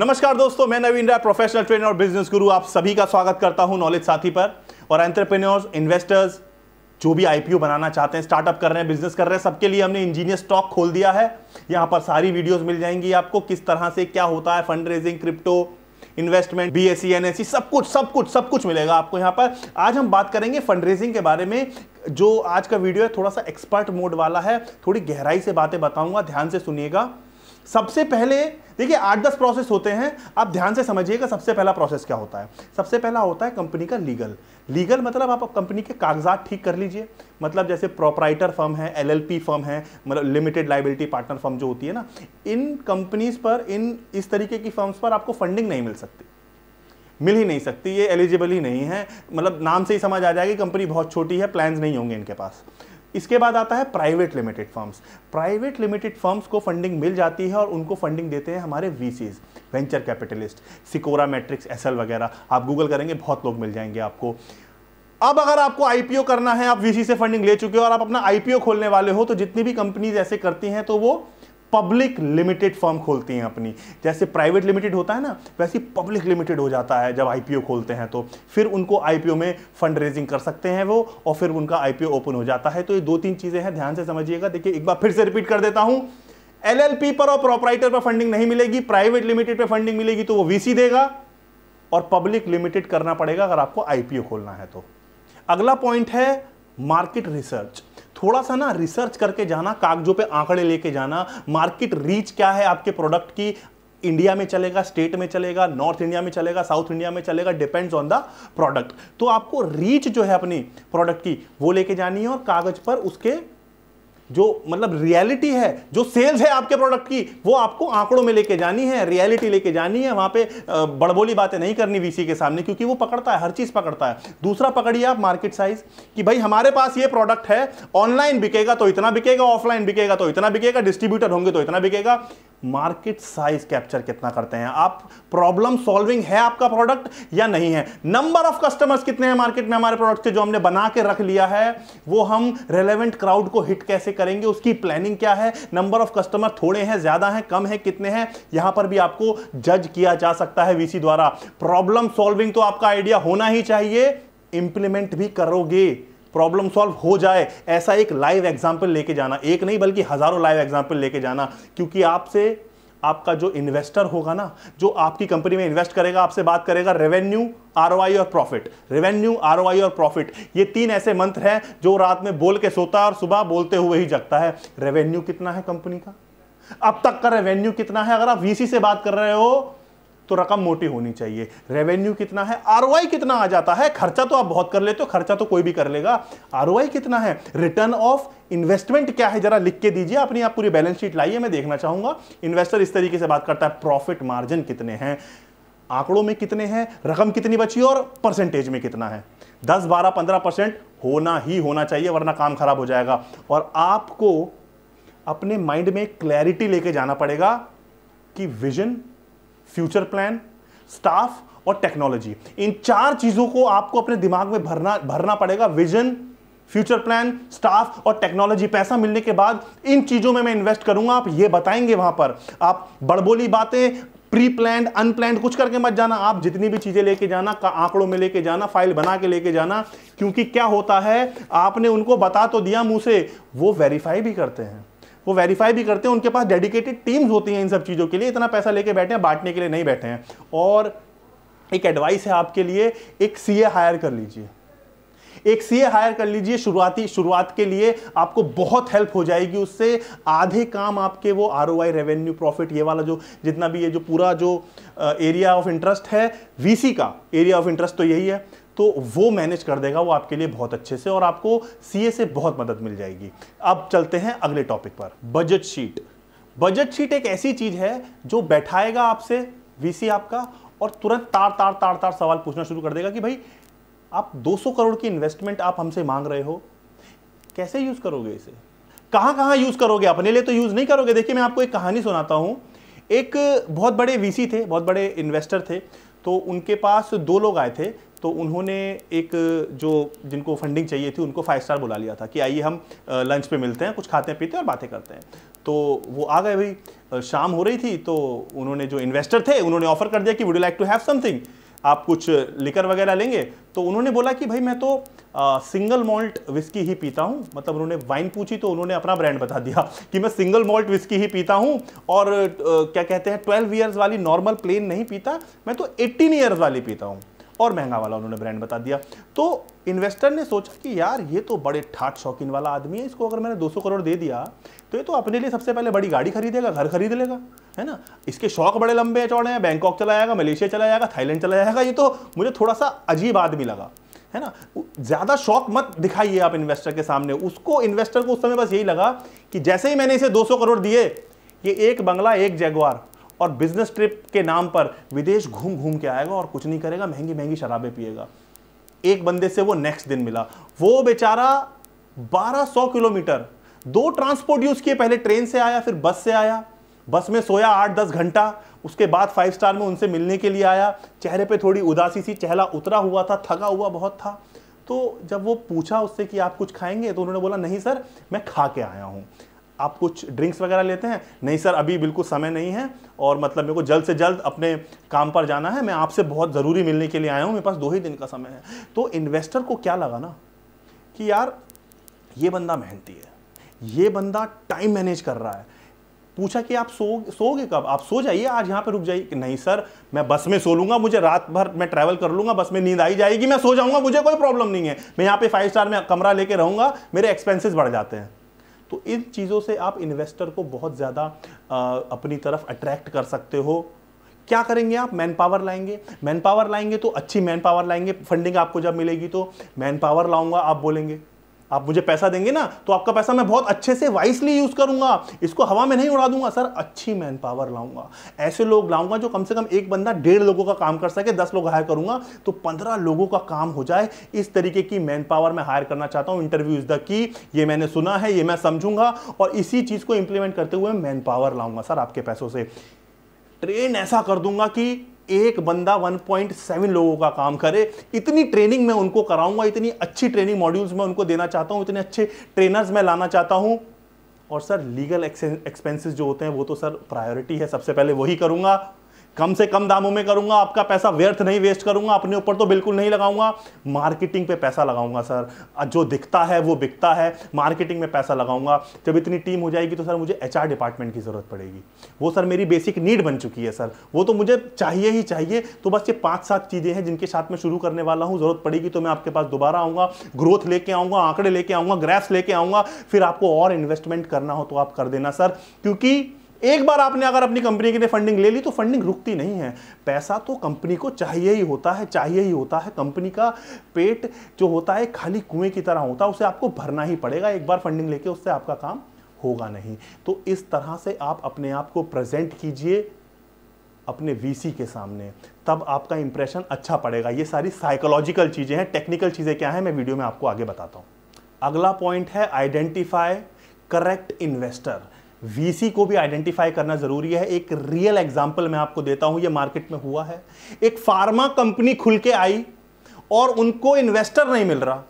नमस्कार दोस्तों मैं नवीन राय प्रोफेशनल ट्रेनर और बिजनेस गुरु आप सभी का स्वागत करता हूं नॉलेज साथी पर और एंटरप्रेन्योर्स इन्वेस्टर्स जो भी आईपीओ बनाना चाहते हैं स्टार्टअप कर रहे हैं बिजनेस कर रहे हैं सबके लिए हमने इंजीनियर स्टॉक खोल दिया है यहाँ पर सारी वीडियोज मिल जाएंगी आपको किस तरह से क्या होता है fund raising crypto investment B S C सब कुछ सब कुछ सब कुछ मिलेगा आपको यहाँ पर आज हम बात करेंगे फंड रेजिंग के बारे में जो आज का वीडियो है थोड़ा सा एक्सपर्ट मोड वाला है थोड़ी गहराई से बातें बताऊंगा ध्यान से सुनिएगा सबसे पहले देखिए आठ दस प्रोसेस होते हैं आप ध्यान से समझिएगा सबसे पहला प्रोसेस क्या होता है सबसे पहला होता है कंपनी का लीगल लीगल मतलब आप कंपनी के कागजात ठीक कर लीजिए मतलब जैसे प्रोपराइटर फर्म है एलएलपी फर्म है मतलब लिमिटेड लाइबिलिटी पार्टनर फर्म जो होती है ना इन कंपनीज पर इन इस तरीके की फर्म्स पर आपको फंडिंग नहीं मिल सकती मिल ही नहीं सकती ये एलिजिबल ही नहीं है मतलब नाम से ही समझ आ जाएगी कंपनी बहुत छोटी है प्लान्स नहीं होंगे इनके पास इसके बाद आता है private limited firms private limited firms को फंडिंग मिल जाती है और उनको फंडिंग देते हैं हमारे VCs venture capitalist Sequoia Matrix SL वगैरह आप गूगल करेंगे बहुत लोग मिल जाएंगे आपको अब अगर आपको आईपीओ करना है आप वीसी से फंडिंग ले चुके हो और आप अपना आईपीओ खोलने वाले हो तो जितनी भी कंपनीज ऐसे करती हैं तो वो पब्लिक लिमिटेड फर्म खोलती हैं अपनी जैसे प्राइवेट लिमिटेड होता है ना वैसे पब्लिक लिमिटेड हो जाता है जब आईपीओ खोलते हैं तो फिर उनको आईपीओ में फंड रेजिंग कर सकते हैं वो और फिर उनका आईपीओ ओपन हो जाता है तो ये दो तीन चीज़ें हैं ध्यान से समझिएगा देखिए एक बार फिर से रिपीट कर देता हूं एलएलपी पर और प्रोपराइटर पर फंडिंग नहीं मिलेगी प्राइवेट लिमिटेड पर फंडिंग मिलेगी तो वो वीसी देगा और पब्लिक लिमिटेड करना पड़ेगा अगर आपको आईपीओ खोलना है तो अगला पॉइंट है मार्केट रिसर्च थोड़ा सा ना रिसर्च करके जाना कागजों पे आंकड़े लेके जाना मार्केट रीच क्या है आपके प्रोडक्ट की इंडिया में चलेगा स्टेट में चलेगा नॉर्थ इंडिया में चलेगा साउथ इंडिया में चलेगा डिपेंड्स ऑन द प्रोडक्ट तो आपको रीच जो है अपनी प्रोडक्ट की वो लेके जानी है और कागज पर उसके जो मतलब रियलिटी है जो सेल्स है आपके प्रोडक्ट की वो आपको आंकड़ों में लेके जानी है रियलिटी लेके जानी है वहां पे बड़बोली बातें नहीं करनी वीसी के सामने क्योंकि वो पकड़ता है हर चीज पकड़ता है दूसरा पकड़िए आप मार्केट साइज कि भाई हमारे पास ये प्रोडक्ट है ऑनलाइन बिकेगा तो इतना बिकेगा ऑफलाइन बिकेगा तो इतना बिकेगा डिस्ट्रीब्यूटर होंगे तो इतना बिकेगा मार्केट साइज कैप्चर कितना करते हैं आप प्रॉब्लम सॉल्विंग है आपका प्रोडक्ट या नहीं है नंबर ऑफ कस्टमर्स कितने हैं मार्केट में हमारे प्रोडक्ट के जो हमने बना के रख लिया है वो हम रेलेवेंट क्राउड को हिट कैसे करेंगे उसकी प्लानिंग क्या है नंबर ऑफ कस्टमर थोड़े हैं ज्यादा हैं कम है कितने हैं यहां पर भी आपको जज किया जा सकता है वीसी द्वारा प्रॉब्लम सॉल्विंग तो आपका आइडिया होना ही चाहिए इंप्लीमेंट भी करोगे प्रॉब्लम सॉल्व हो जाए ऐसा एक लाइव एग्जाम्पल लेके जाना एक नहीं बल्कि हज़ारों लाइव एग्जाम्पल लेके जाना क्योंकि आपसे आपका जो इन्वेस्टर होगा ना जो आपकी कंपनी में इन्वेस्ट करेगा आपसे बात करेगा रेवेन्यू आर और प्रॉफिट रेवेन्यू आर और प्रॉफिट ये तीन ऐसे मंत्र हैं जो रात में बोल के सोता है और सुबह बोलते हुए ही जगता है रेवेन्यू कितना है कंपनी का अब तक का रेवेन्यू कितना है अगर आप वीसी से बात कर रहे हो तो रकम मोटी होनी चाहिए रेवेन्यू कितना है आर कितना आ जाता है खर्चा तो आप बहुत कर लेते हो खर्चा तो कोई भी कर लेगा आर कितना है रिटर्न ऑफ इन्वेस्टमेंट क्या है जरा लिख के दीजिए अपनी आप पूरी बैलेंस शीट लाइए मैं देखना चाहूंगा इन्वेस्टर इस तरीके से बात करता है प्रॉफिट मार्जिन कितने हैं आंकड़ों में कितने हैं रकम कितनी बची और परसेंटेज में कितना है 10, 12, 15 परसेंट होना ही होना चाहिए वरना काम खराब हो जाएगा और आपको अपने माइंड में क्लैरिटी लेके जाना पड़ेगा कि विजन फ्यूचर प्लान स्टाफ और टेक्नोलॉजी इन चार चीजों को आपको अपने दिमाग में भरना भरना पड़ेगा विजन फ्यूचर प्लान स्टाफ और टेक्नोलॉजी पैसा मिलने के बाद इन चीजों में मैं इन्वेस्ट करूंगा आप ये बताएंगे वहां पर आप बड़बोली बातें प्री प्लान अनप्लान कुछ करके मत जाना आप जितनी भी चीजें लेके जाना का आंकड़ों में लेके जाना फाइल बना के लेके जाना क्योंकि क्या होता है आपने उनको बता तो दिया मुंह से वो वेरीफाई भी करते हैं वो वेरीफाई भी करते हैं उनके पास डेडिकेटेड टीम्स होती हैं इन सब चीज़ों के लिए इतना पैसा लेके बैठे हैं बांटने के लिए नहीं बैठे हैं और एक एडवाइस है आपके लिए एक सी हायर कर लीजिए एक सीए हायर कर लीजिए शुरुआती शुरुआत के लिए आपको बहुत हेल्प हो जाएगी उससे आधे काम आपके वो आर रेवेन्यू प्रॉफिट ये वाला जो जितना भी ये जो पूरा जो एरिया ऑफ इंटरेस्ट है वीसी का एरिया ऑफ इंटरेस्ट तो यही है तो वो मैनेज कर देगा वो आपके लिए बहुत अच्छे से और आपको सीए से बहुत मदद मिल जाएगी अब चलते हैं अगले टॉपिक पर बजट शीट बजट शीट एक ऐसी चीज है जो बैठाएगा आपसे वीसी आपका और तुरंत तार तार तार तार सवाल पूछना शुरू कर देगा कि भाई आप 200 करोड़ की इन्वेस्टमेंट आप हमसे मांग रहे हो कैसे यूज करोगे इसे कहां कहां यूज करोगे अपने लिए तो यूज नहीं करोगे देखिए मैं आपको एक कहानी सुनाता हूं एक बहुत बड़े वीसी थे बहुत बड़े इन्वेस्टर थे तो उनके पास दो लोग आए थे तो उन्होंने एक जो जिनको फंडिंग चाहिए थी उनको फाइव स्टार बुला लिया था कि आइए हम लंच पे मिलते हैं कुछ खाते हैं पीते हैं और बातें करते हैं तो वो आ गए भाई शाम हो रही थी तो उन्होंने जो इन्वेस्टर थे उन्होंने ऑफर कर दिया कि would you like to have something आप कुछ लिकर वगैरह लेंगे तो उन्होंने बोला कि भाई मैं तो आ, सिंगल मॉल्ट विस्की ही पीता हूँ मतलब उन्होंने वाइन पूछी तो उन्होंने अपना ब्रांड बता दिया कि मैं सिंगल मॉल्ट विस्की ही पीता हूँ और आ, क्या कहते हैं ट्वेल्व ईयर्स वाली नॉर्मल प्लेन नहीं पीता मैं तो एट्टीन ईयर्स वाली पीता हूँ और महंगा वाला उन्होंने ब्रांड बता दिया तो इन्वेस्टर ने सोचा कि यार ये तो बड़े ठाट शौकीन वाला आदमी है इसको अगर मैंने 200 करोड़ दे दिया तो ये तो अपने लिए सबसे पहले बड़ी गाड़ी खरीदेगा घर खरीद लेगा है ना इसके शौक बड़े लंबे चौड़े हैं बैंकॉक चला जाएगा मलेशिया चला जाएगा थाईलैंड चला जाएगा ये तो मुझे थोड़ा सा अजीब आदमी लगा है ना ज़्यादा शौक मत दिखाइए आप इन्वेस्टर के सामने उसको इन्वेस्टर को उस समय बस यही लगा कि जैसे ही मैंने इसे 200 करोड़ दिए ये एक बंगला एक जैगवार और बिजनेस ट्रिप के नाम पर विदेश घूम घूम के आएगा और कुछ नहीं करेगा महंगी महंगी शराबें पिएगा एक बंदे से वो नेक्स्ट दिन मिला वो बेचारा 1200 किलोमीटर दो ट्रांसपोर्ट यूज किए पहले ट्रेन से आया फिर बस से आया बस में सोया आठ दस घंटा उसके बाद फाइव स्टार में उनसे मिलने के लिए आया चेहरे पे थोड़ी उदासी सी चेहरा उतरा हुआ था थका हुआ बहुत था तो जब वो पूछा उससे कि आप कुछ खाएंगे तो उन्होंने बोला नहीं सर मैं खा के आया हूँ आप कुछ ड्रिंक्स वगैरह लेते हैं नहीं सर अभी बिल्कुल समय नहीं है और मतलब मेरे को जल्द से जल्द अपने काम पर जाना है मैं आपसे बहुत ज़रूरी मिलने के लिए आया हूँ मेरे पास दो ही दिन का समय है तो इन्वेस्टर को क्या लगा ना कि यार ये बंदा मेहनती है ये बंदा टाइम मैनेज कर रहा है पूछा कि आप सो सोगे कब आप सो जाइए आज यहाँ पर रुक जाइए नहीं सर मैं बस में सो लूँगा मुझे रात भर मैं ट्रैवल कर लूँगा बस में नींद आई जाएगी मैं सो जाऊँगा मुझे कोई प्रॉब्लम नहीं है मैं यहाँ पे फाइव स्टार में कमरा लेके रहूँगा मेरे एक्सपेंसेस बढ़ जाते हैं तो इन चीज़ों से आप इन्वेस्टर को बहुत ज़्यादा अपनी तरफ अट्रैक्ट कर सकते हो क्या करेंगे आप मैन पावर लाएंगे मैन पावर लाएंगे तो अच्छी मैन पावर लाएंगे फंडिंग आपको जब मिलेगी तो मैन पावर लाऊंगा आप बोलेंगे आप मुझे पैसा देंगे ना तो आपका पैसा मैं बहुत अच्छे से वाइसली यूज़ करूंगा इसको हवा में नहीं उड़ा दूंगा सर अच्छी मैन पावर लाऊंगा ऐसे लोग लाऊंगा जो कम से कम एक बंदा डेढ़ लोगों का काम कर सके दस लोग हायर करूंगा तो पंद्रह लोगों का काम हो जाए इस तरीके की मैन पावर मैं हायर करना चाहता हूं इंटरव्यू इज द की ये मैंने सुना है ये मैं समझूंगा और इसी चीज़ को इंप्लीमेंट करते हुए मैन पावर लाऊंगा सर आपके पैसों से ट्रेन ऐसा कर दूंगा कि एक बंदा 1.7 लोगों का काम करे इतनी ट्रेनिंग मैं उनको कराऊंगा इतनी अच्छी ट्रेनिंग मॉड्यूल्स मैं उनको देना चाहता हूं इतने अच्छे ट्रेनर्स मैं लाना चाहता हूं और सर लीगल एक्सपेंसेस जो होते हैं वो तो सर प्रायोरिटी है सबसे पहले वही करूंगा कम से कम दामों में करूंगा आपका पैसा व्यर्थ नहीं वेस्ट करूंगा अपने ऊपर तो बिल्कुल नहीं लगाऊंगा मार्केटिंग पे पैसा लगाऊंगा सर जो दिखता है वो बिकता है मार्केटिंग में पैसा लगाऊंगा जब इतनी टीम हो जाएगी तो सर मुझे एचआर डिपार्टमेंट की ज़रूरत पड़ेगी वो सर मेरी बेसिक नीड बन चुकी है सर वो तो मुझे चाहिए ही चाहिए तो बस ये पाँच सात चीज़ें हैं जिनके साथ मैं शुरू करने वाला हूँ ज़रूरत पड़ेगी तो मैं आपके पास दोबारा आऊँगा ग्रोथ लेके आऊँगा आंकड़े लेके आऊँगा ग्रैस लेके आऊँगा फिर आपको और इन्वेस्टमेंट करना हो तो आप कर देना सर क्योंकि एक बार आपने अगर अपनी कंपनी के लिए फंडिंग ले ली तो फंडिंग रुकती नहीं है पैसा तो कंपनी को चाहिए ही होता है चाहिए ही होता है कंपनी का पेट जो होता है खाली कुएं की तरह होता है उसे आपको भरना ही पड़ेगा एक बार फंडिंग लेके उससे आपका काम होगा नहीं तो इस तरह से आप अपने आप को प्रेजेंट कीजिए अपने वीसी के सामने तब आपका इंप्रेशन अच्छा पड़ेगा ये सारी साइकोलॉजिकल चीज़ें हैं टेक्निकल चीज़ें क्या है मैं वीडियो में आपको आगे बताता हूं अगला पॉइंट है आइडेंटिफाई करेक्ट इन्वेस्टर वीसी को भी आइडेंटिफाई करना जरूरी है एक रियल एग्जाम्पल मैं आपको देता हूं ये मार्केट में हुआ है एक फार्मा कंपनी खुल के आई और उनको इन्वेस्टर नहीं मिल रहा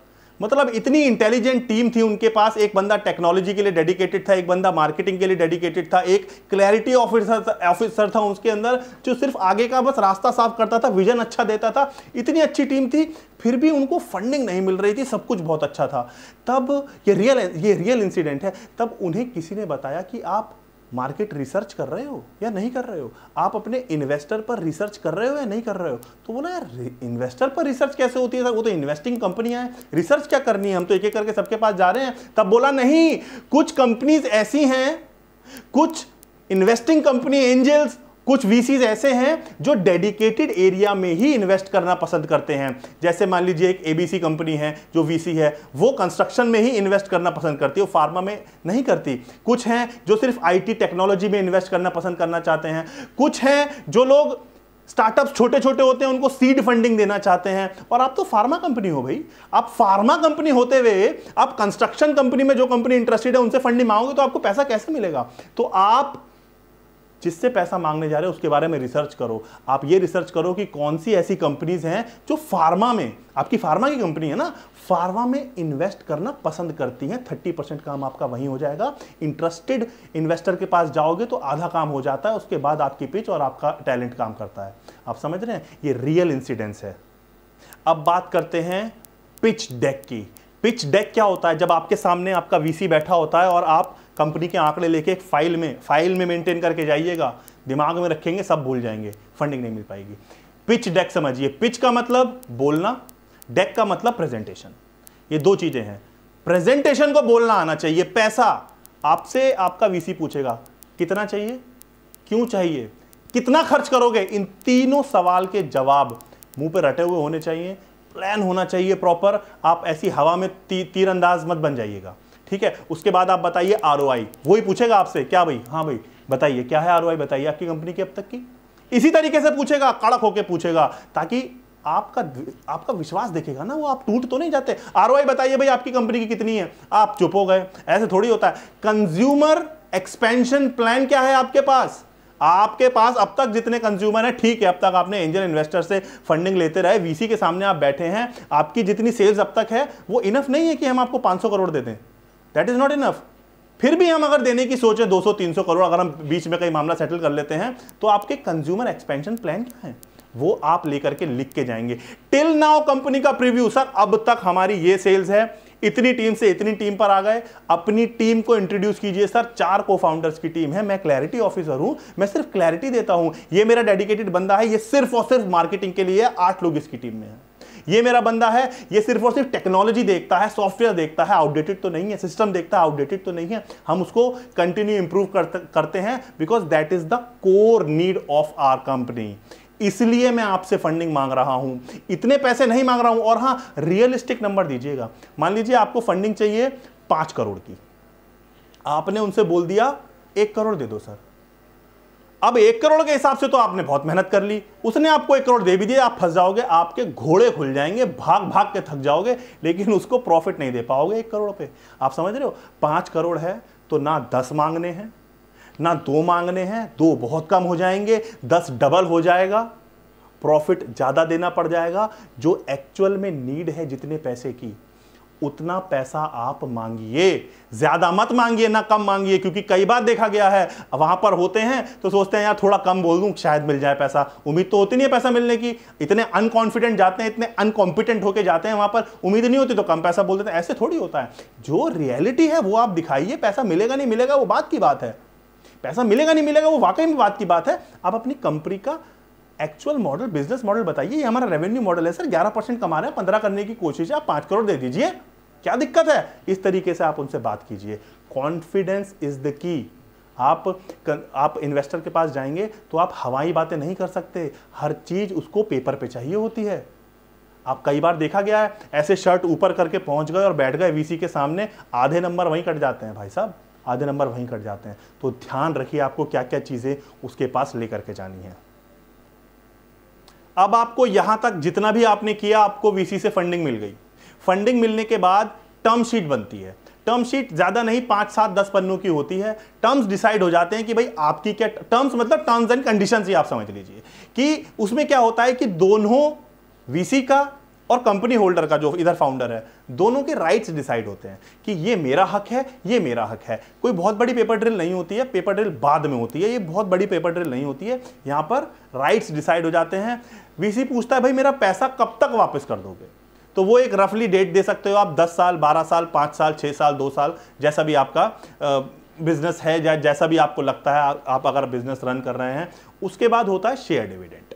मतलब इतनी इंटेलिजेंट टीम थी उनके पास एक बंदा टेक्नोलॉजी के लिए डेडिकेटेड था एक बंदा मार्केटिंग के लिए डेडिकेटेड था एक क्लैरिटी ऑफिसर ऑफिसर था उसके अंदर जो सिर्फ आगे का बस रास्ता साफ करता था विजन अच्छा देता था इतनी अच्छी टीम थी फिर भी उनको फंडिंग नहीं मिल रही थी सब कुछ बहुत अच्छा था तब ये रियल ये रियल इंसिडेंट है तब उन्हें किसी ने बताया कि आप मार्केट रिसर्च कर रहे हो या नहीं कर रहे हो आप अपने इन्वेस्टर पर रिसर्च कर रहे हो या नहीं कर रहे हो तो बोला यार इन्वेस्टर पर रिसर्च कैसे होती है सर वो तो इन्वेस्टिंग कंपनियां हैं रिसर्च क्या करनी है हम तो एक एक करके सबके पास जा रहे हैं तब बोला नहीं कुछ कंपनीज ऐसी हैं कुछ इन्वेस्टिंग कंपनी एंजल्स कुछ वीसीज ऐसे हैं जो डेडिकेटेड एरिया में ही इन्वेस्ट करना पसंद करते हैं जैसे मान लीजिए एक एबीसी कंपनी है जो वीसी है वो कंस्ट्रक्शन में ही इन्वेस्ट करना पसंद करती है फार्मा में नहीं करती कुछ हैं जो सिर्फ आईटी टेक्नोलॉजी में इन्वेस्ट करना पसंद करना चाहते हैं कुछ हैं जो लोग स्टार्टअप्स छोटे छोटे होते हैं उनको सीड फंडिंग देना चाहते हैं और आप तो फार्मा कंपनी हो भाई आप फार्मा कंपनी होते हुए आप कंस्ट्रक्शन कंपनी में जो कंपनी इंटरेस्टेड है उनसे फंडिंग मांगोगे तो आपको पैसा कैसे मिलेगा तो आप जिससे पैसा मांगने जा रहे हो उसके बारे में रिसर्च करो आप ये रिसर्च करो कि कौन सी ऐसी कंपनीज हैं जो फार्मा में आपकी फार्मा की कंपनी है ना फार्मा में इन्वेस्ट करना पसंद करती हैं थर्टी परसेंट काम आपका वहीं हो जाएगा इंटरेस्टेड इन्वेस्टर के पास जाओगे तो आधा काम हो जाता है उसके बाद आपकी पिच और आपका टैलेंट काम करता है आप समझ रहे हैं ये रियल इंसिडेंस है अब बात करते हैं पिच डेक की पिच डेक क्या होता है जब आपके सामने आपका वीसी बैठा होता है और आप कंपनी के आंकड़े लेके एक फाइल में फाइल में मेंटेन करके जाइएगा दिमाग में रखेंगे सब भूल जाएंगे फंडिंग नहीं मिल पाएगी पिच डेक समझिए पिच का मतलब बोलना डेक का मतलब प्रेजेंटेशन ये दो चीज़ें हैं प्रेजेंटेशन को बोलना आना चाहिए पैसा आपसे आपका वीसी पूछेगा कितना चाहिए क्यों चाहिए कितना खर्च करोगे इन तीनों सवाल के जवाब मुंह पर रटे हुए होने चाहिए प्लान होना चाहिए प्रॉपर आप ऐसी हवा में ती, तीरंदाज मत बन जाइएगा ठीक है उसके बाद आप बताइए आर वही पूछेगा आपसे क्या भाई हाँ भाई बताइए क्या है आर बताइए आपकी कंपनी की अब तक की इसी तरीके से पूछेगा कड़क होके पूछेगा ताकि आपका आपका विश्वास देखेगा ना वो आप टूट तो नहीं जाते आर बताइए भाई आपकी कंपनी की कितनी है आप चुप हो गए ऐसे थोड़ी होता है कंज्यूमर एक्सपेंशन प्लान क्या है आपके पास आपके पास अब तक जितने कंज्यूमर हैं ठीक है अब तक आपने एंजल इन्वेस्टर से फंडिंग लेते रहे वीसी के सामने आप बैठे हैं आपकी जितनी सेल्स अब तक है वो इनफ नहीं है कि हम आपको 500 करोड़ दे दें दैट इज नॉट इनफ फिर भी हम अगर देने की सोचें 200-300 करोड़ अगर हम बीच में कई मामला सेटल कर लेते हैं तो आपके कंज्यूमर एक्सपेंशन प्लान क्या है वो आप लेकर के लिख के जाएंगे टिल नाउ कंपनी का प्रीव्यू सर अब तक हमारी ये सेल्स है इतनी टीम से इतनी टीम पर आ गए अपनी टीम को इंट्रोड्यूस कीजिए सर चार को फाउंडर्स की टीम है मैं क्लैरिटी ऑफिसर हूं मैं सिर्फ क्लैरिटी देता हूं ये मेरा डेडिकेटेड बंदा है ये सिर्फ और सिर्फ मार्केटिंग के लिए आठ लोग इसकी टीम में है ये मेरा बंदा है ये सिर्फ और सिर्फ टेक्नोलॉजी देखता है सॉफ्टवेयर देखता है आउटडेटेड तो नहीं है सिस्टम देखता है आउटडेटेड तो नहीं है हम उसको कंटिन्यू इंप्रूव करते हैं because that is the core need of our company इसलिए मैं आपसे फंडिंग मांग रहा हूं इतने पैसे नहीं मांग रहा हूं और हां रियलिस्टिक नंबर दीजिएगा मान लीजिए आपको फंडिंग चाहिए पांच करोड़ की आपने उनसे बोल दिया एक करोड़ दे दो सर अब एक करोड़ के हिसाब से तो आपने बहुत मेहनत कर ली उसने आपको एक करोड़ दे भी दिया आप फंस जाओगे आपके घोड़े खुल जाएंगे भाग भाग के थक जाओगे लेकिन उसको प्रॉफिट नहीं दे पाओगे एक करोड़ पे आप समझ रहे हो पाँच करोड़ है तो ना दस मांगने हैं ना दो मांगने हैं दो बहुत कम हो जाएंगे दस डबल हो जाएगा प्रॉफिट ज़्यादा देना पड़ जाएगा जो एक्चुअल में नीड है जितने पैसे की उतना पैसा आप मांगिए ज्यादा मत मांगिए ना कम मांगिए क्योंकि कई बार देखा गया है वहां पर होते हैं तो सोचते हैं यार थोड़ा कम बोल दूं शायद मिल जाए पैसा उम्मीद तो होती नहीं है पैसा मिलने की इतने अनकॉन्फिडेंट जाते हैं इतने अनकॉम्पिटेंट होकर जाते हैं वहां पर उम्मीद नहीं होती तो कम पैसा बोल देते ऐसे थोड़ी होता है जो रियलिटी है वो आप दिखाइए पैसा मिलेगा नहीं मिलेगा वो बात की बात है पैसा मिलेगा नहीं मिलेगा वो वाकई में बात की बात है आप अपनी कंपनी का एक्चुअल मॉडल बिजनेस मॉडल बताइए ये हमारा रेवेन्यू मॉडल है सर ग्यारह परसेंट कमा रहे हैं पंद्रह करने की कोशिश है आप पांच करोड़ दे दीजिए क्या दिक्कत है इस तरीके से आप उनसे बात कीजिए कॉन्फिडेंस इज द की आप आप इन्वेस्टर के पास जाएंगे तो आप हवाई बातें नहीं कर सकते हर चीज़ उसको पेपर पे चाहिए होती है आप कई बार देखा गया है ऐसे शर्ट ऊपर करके पहुंच गए और बैठ गए वीसी के सामने आधे नंबर वहीं कट जाते हैं भाई साहब आधे नंबर वहीं कट जाते हैं तो ध्यान रखिए आपको क्या क्या चीज़ें उसके पास लेकर के जानी है अब आपको यहां तक जितना भी आपने किया आपको वीसी से फंडिंग मिल गई फंडिंग मिलने के बाद टर्म शीट बनती है टर्म शीट ज्यादा नहीं पांच सात दस पन्नों की होती है टर्म्स डिसाइड हो जाते हैं कि भाई आपकी क्या टर्म्स मतलब टर्म्स एंड कंडीशन ही आप समझ लीजिए कि उसमें क्या होता है कि दोनों वीसी का और कंपनी होल्डर का जो इधर फाउंडर है दोनों के राइट्स डिसाइड होते हैं कि ये मेरा हक है ये मेरा हक है कोई बहुत बड़ी पेपर ड्रिल नहीं होती है पेपर ड्रिल बाद में होती है ये बहुत बड़ी पेपर ड्रिल नहीं होती है यहाँ पर राइट्स डिसाइड हो जाते हैं वीसी पूछता है भाई मेरा पैसा कब तक वापस कर दोगे तो वो एक रफली डेट दे सकते हो आप 10 साल 12 साल 5 साल 6 साल 2 साल जैसा भी आपका बिजनेस है या जैसा भी आपको लगता है आप अगर बिजनेस रन कर रहे हैं उसके बाद होता है शेयर डिविडेंट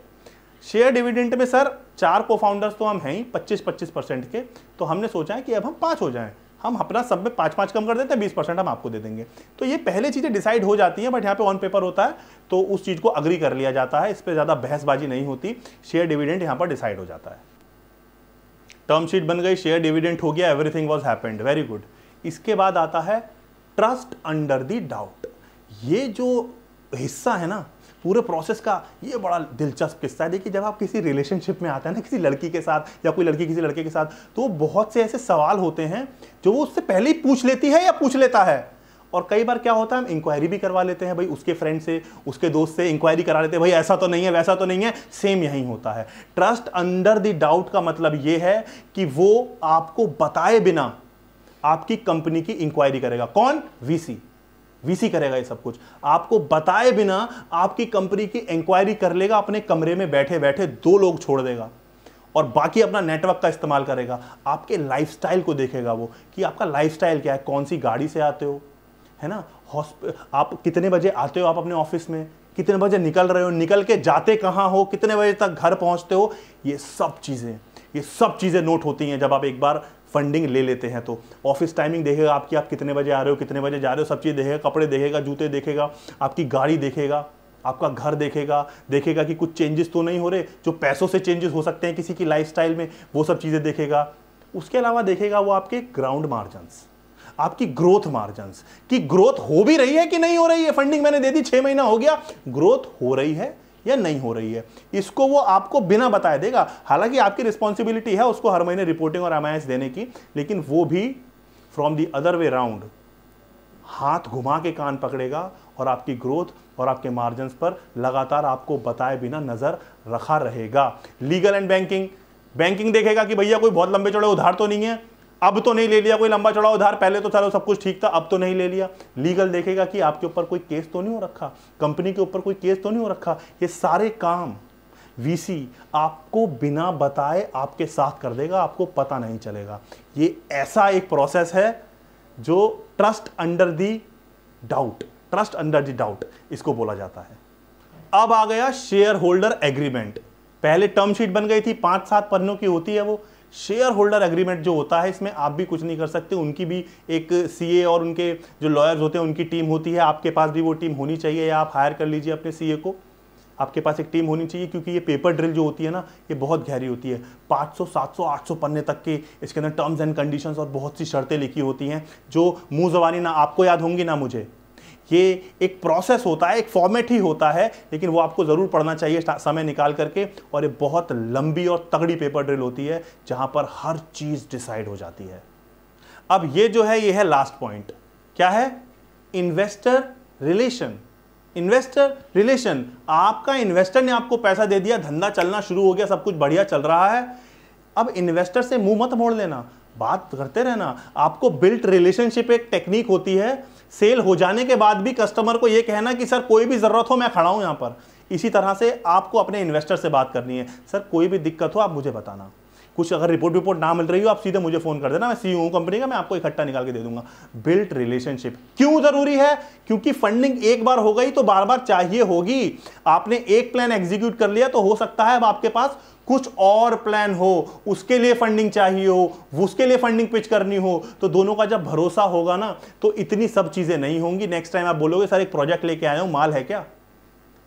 शेयर डिविडेंट में सर चार को फाउंडर्स तो हम हैं ही पच्चीस पच्चीस परसेंट के तो हमने सोचा है कि अब हम पाँच हो जाएँ हम अपना सब में पाँच पाँच कम कर देते हैं बीस परसेंट हम आपको दे देंगे तो ये पहले चीज़ें डिसाइड हो जाती हैं बट यहाँ पे ऑन पेपर होता है तो उस चीज़ को अग्री कर लिया जाता है इस पर ज़्यादा बहसबाजी नहीं होती शेयर डिविडेंट यहाँ पर डिसाइड हो जाता है टर्म शीट बन गई शेयर डिविडेंट हो गया everything was happened very good इसके बाद आता है ट्रस्ट अंडर द डाउट ये जो हिस्सा है ना पूरे प्रोसेस का ये बड़ा दिलचस्प किस्सा है देखिए जब आप किसी रिलेशनशिप में आते हैं ना किसी लड़की के साथ या कोई लड़की किसी लड़के के साथ तो बहुत से ऐसे सवाल होते हैं जो वो उससे पहले ही पूछ लेती है या पूछ लेता है और कई बार क्या होता है हम इंक्वायरी भी करवा लेते हैं भाई उसके फ्रेंड से उसके दोस्त से इंक्वायरी करा लेते हैं भाई ऐसा तो नहीं है वैसा तो नहीं है सेम यही होता है ट्रस्ट अंडर द डाउट का मतलब ये है कि वो आपको बताए बिना आपकी कंपनी की इंक्वायरी करेगा कौन वीसी वीसी करेगा ये सब कुछ आपको बताए बिना आपकी कंपनी की इंक्वायरी कर लेगा अपने कमरे में बैठे बैठे दो लोग छोड़ देगा और बाकी अपना नेटवर्क का इस्तेमाल करेगा आपके लाइफस्टाइल को देखेगा वो कि आपका लाइफस्टाइल क्या है कौन सी गाड़ी से आते हो है ना आप कितने बजे आते हो आप अपने ऑफिस में कितने बजे निकल रहे हो निकल के जाते कहाँ हो कितने बजे तक घर पहुँचते हो ये सब चीज़ें ये सब चीज़ें नोट होती हैं जब आप एक बार फंडिंग ले लेते हैं तो ऑफिस टाइमिंग देखेगा आपकी आप कितने बजे आ रहे हो कितने बजे जा रहे हो सब चीज़ देखेगा कपड़े देखेगा जूते देखेगा आपकी गाड़ी देखेगा आपका घर देखेगा देखेगा कि कुछ चेंजेस तो नहीं हो रहे जो पैसों से चेंजेस हो सकते हैं किसी की लाइफ में वो सब चीज़ें देखेगा उसके अलावा देखेगा वो आपके ग्राउंड मार्जन्स आपकी ग्रोथ मार्जिन की ग्रोथ हो भी रही है कि नहीं हो रही है फंडिंग मैंने दे दी छह महीना हो गया ग्रोथ हो रही है या नहीं हो रही है इसको वो आपको बिना बताए देगा हालांकि आपकी रिस्पॉन्सिबिलिटी है उसको हर महीने रिपोर्टिंग और अमायंस देने की लेकिन वो भी from the other way round हाथ घुमा के कान पकड़ेगा और आपकी ग्रोथ और आपके मार्जिन पर लगातार आपको बताए बिना नज़र रखा रहेगा लीगल एंड बैंकिंग बैंकिंग देखेगा कि भैया कोई बहुत लंबे चौड़े उधार तो नहीं है अब तो नहीं ले लिया कोई लंबा चौड़ा उधार पहले तो चलो सब कुछ ठीक था अब तो नहीं ले लिया लीगल देखेगा कि आपके ऊपर कोई केस तो नहीं हो रखा कंपनी के ऊपर कोई केस तो नहीं हो रखा ये सारे काम वीसी आपको बिना बताए आपके साथ कर देगा आपको पता नहीं चलेगा ये ऐसा एक प्रोसेस है जो trust under the doubt trust under the doubt इसको बोला जाता है अब आ गया शेयर होल्डर एग्रीमेंट पहले टर्म शीट बन गई थी पांच सात पन्नों की होती है वो शेयर होल्डर एग्रीमेंट जो होता है इसमें आप भी कुछ नहीं कर सकते उनकी भी एक सीए और उनके जो लॉयर्स होते हैं उनकी टीम होती है आपके पास भी वो टीम होनी चाहिए या आप हायर कर लीजिए अपने सीए को आपके पास एक टीम होनी चाहिए क्योंकि ये पेपर ड्रिल जो होती है ना ये बहुत गहरी होती है 500, 700, 800 पन्ने तक के इसके अंदर टर्म्स एंड कंडीशंस और बहुत सी शर्तें लिखी होती हैं जो मुंह जबानी ना आपको याद होंगी ना मुझे ये एक प्रोसेस होता है एक फॉर्मेट ही होता है लेकिन वो आपको ज़रूर पढ़ना चाहिए समय निकाल करके और ये बहुत लंबी और तगड़ी पेपर ड्रिल होती है जहाँ पर हर चीज़ डिसाइड हो जाती है अब ये जो है ये है लास्ट पॉइंट क्या है इन्वेस्टर रिलेशन इन्वेस्टर रिलेशन आपका इन्वेस्टर ने आपको पैसा दे दिया धंधा चलना शुरू हो गया सब कुछ बढ़िया चल रहा है अब इन्वेस्टर से मुंह मत मोड़ लेना बात करते रहना आपको बिल्ट रिलेशनशिप एक टेक्निक होती है सेल हो जाने के बाद भी कस्टमर को यह कहना कि सर कोई भी ज़रूरत हो मैं खड़ा हूं यहां पर इसी तरह से आपको अपने इन्वेस्टर से बात करनी है सर कोई भी दिक्कत हो आप मुझे बताना कुछ अगर रिपोर्ट रिपोर्ट ना मिल रही हो आप सीधे मुझे फोन कर देना मैं सी e हूँ कंपनी का मैं आपको इकट्ठा निकाल के दे दूंगा बिल्ट रिलेशनशिप क्यों जरूरी है क्योंकि फंडिंग एक बार हो गई तो बार बार चाहिए होगी आपने एक प्लान एग्जीक्यूट कर लिया तो हो सकता है अब आपके पास कुछ और प्लान हो उसके लिए फंडिंग चाहिए हो उसके लिए फंडिंग पिच करनी हो तो दोनों का जब भरोसा होगा ना तो इतनी सब चीज़ें नहीं होंगी नेक्स्ट टाइम आप बोलोगे सर एक प्रोजेक्ट लेके आया हूँ माल है क्या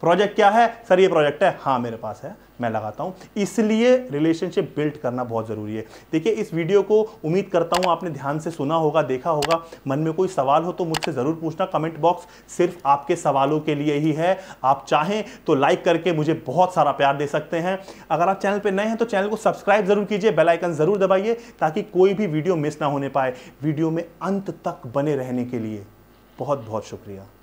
प्रोजेक्ट क्या है सर ये प्रोजेक्ट है हाँ मेरे पास है मैं लगाता हूँ इसलिए रिलेशनशिप बिल्ड करना बहुत ज़रूरी है देखिए इस वीडियो को उम्मीद करता हूँ आपने ध्यान से सुना होगा देखा होगा मन में कोई सवाल हो तो मुझसे ज़रूर पूछना कमेंट बॉक्स सिर्फ आपके सवालों के लिए ही है आप चाहें तो लाइक करके मुझे बहुत सारा प्यार दे सकते हैं अगर आप चैनल पर नए हैं तो चैनल को सब्सक्राइब ज़रूर कीजिए बेलाइकन ज़रूर दबाइए ताकि कोई भी वीडियो मिस ना होने पाए वीडियो में अंत तक बने रहने के लिए बहुत बहुत शुक्रिया